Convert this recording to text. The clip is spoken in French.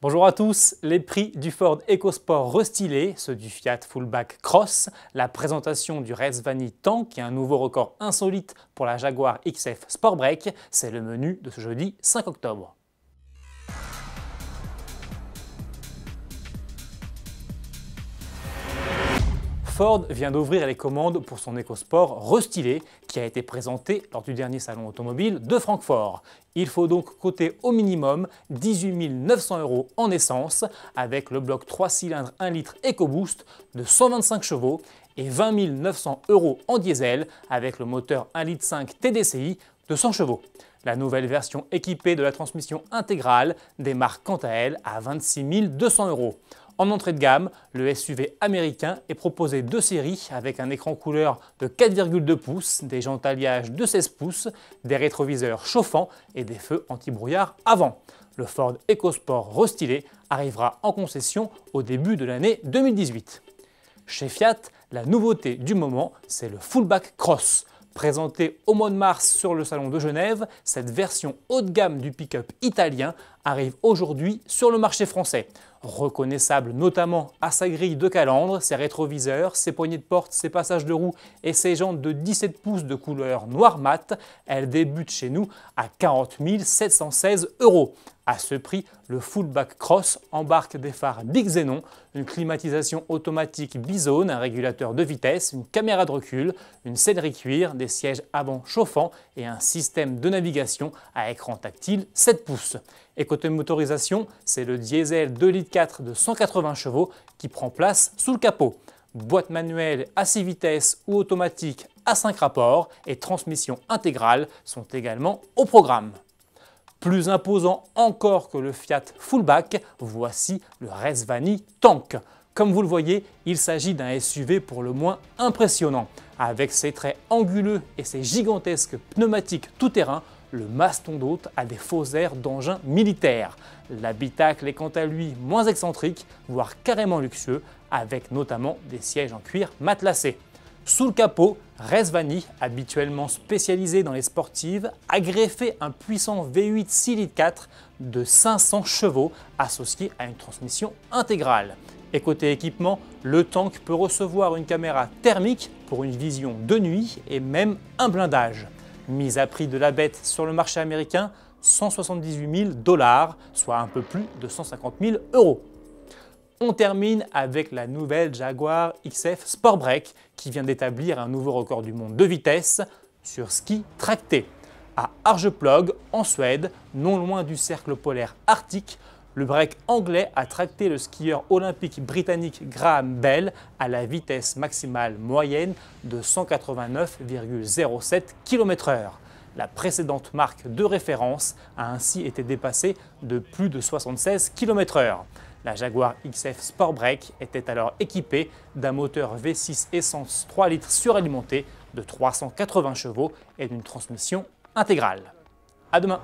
Bonjour à tous, les prix du Ford EcoSport restylé, ceux du Fiat Fullback Cross, la présentation du Resvani Tank et un nouveau record insolite pour la Jaguar XF Sport Break, c'est le menu de ce jeudi 5 octobre. Ford vient d'ouvrir les commandes pour son EcoSport restylé qui a été présenté lors du dernier salon automobile de Francfort. Il faut donc coûter au minimum 18 900 euros en essence avec le bloc 3 cylindres 1 litre EcoBoost de 125 chevaux et 20 900 euros en diesel avec le moteur 1 litre TDCI de 100 chevaux. La nouvelle version équipée de la transmission intégrale démarre quant à elle à 26 200 euros. En entrée de gamme, le SUV américain est proposé deux séries avec un écran couleur de 4,2 pouces, des jantes alliage de 16 pouces, des rétroviseurs chauffants et des feux anti avant. Le Ford EcoSport restylé arrivera en concession au début de l'année 2018. Chez Fiat, la nouveauté du moment, c'est le Fullback Cross. Présenté au mois de mars sur le salon de Genève, cette version haut de gamme du pick-up italien arrive aujourd'hui sur le marché français. Reconnaissable notamment à sa grille de calandre, ses rétroviseurs, ses poignées de porte, ses passages de roues et ses jantes de 17 pouces de couleur noir mat, elle débute chez nous à 40 716 euros. À ce prix, le Fullback Cross embarque des phares Xenon, une climatisation automatique bizone, un régulateur de vitesse, une caméra de recul, une sellerie cuir, des sièges avant chauffants et un système de navigation à écran tactile 7 pouces. Côté motorisation, c'est le diesel 2 litres 4 de 180 chevaux qui prend place sous le capot. Boîte manuelle à 6 vitesses ou automatique à 5 rapports et transmission intégrale sont également au programme. Plus imposant encore que le Fiat Fullback, voici le Resvani Tank. Comme vous le voyez, il s'agit d'un SUV pour le moins impressionnant. Avec ses traits anguleux et ses gigantesques pneumatiques tout-terrain, le d'hôte a des faux airs d'engin militaire. L'habitacle est quant à lui moins excentrique, voire carrément luxueux, avec notamment des sièges en cuir matelassé. Sous le capot, Resvani, habituellement spécialisé dans les sportives, a greffé un puissant V8 6 litres 4 de 500 chevaux associé à une transmission intégrale. Et côté équipement, le tank peut recevoir une caméra thermique pour une vision de nuit et même un blindage mise à prix de la bête sur le marché américain 178 000 dollars, soit un peu plus de 150 000 euros. On termine avec la nouvelle Jaguar XF Sport Break qui vient d'établir un nouveau record du monde de vitesse sur ski tracté. À Arjeplog, en Suède, non loin du cercle polaire arctique, le break anglais a tracté le skieur olympique britannique Graham Bell à la vitesse maximale moyenne de 189,07 km/h. La précédente marque de référence a ainsi été dépassée de plus de 76 km/h. La Jaguar XF Sport Break était alors équipée d'un moteur V6 essence 3 litres suralimenté de 380 chevaux et d'une transmission intégrale. A demain!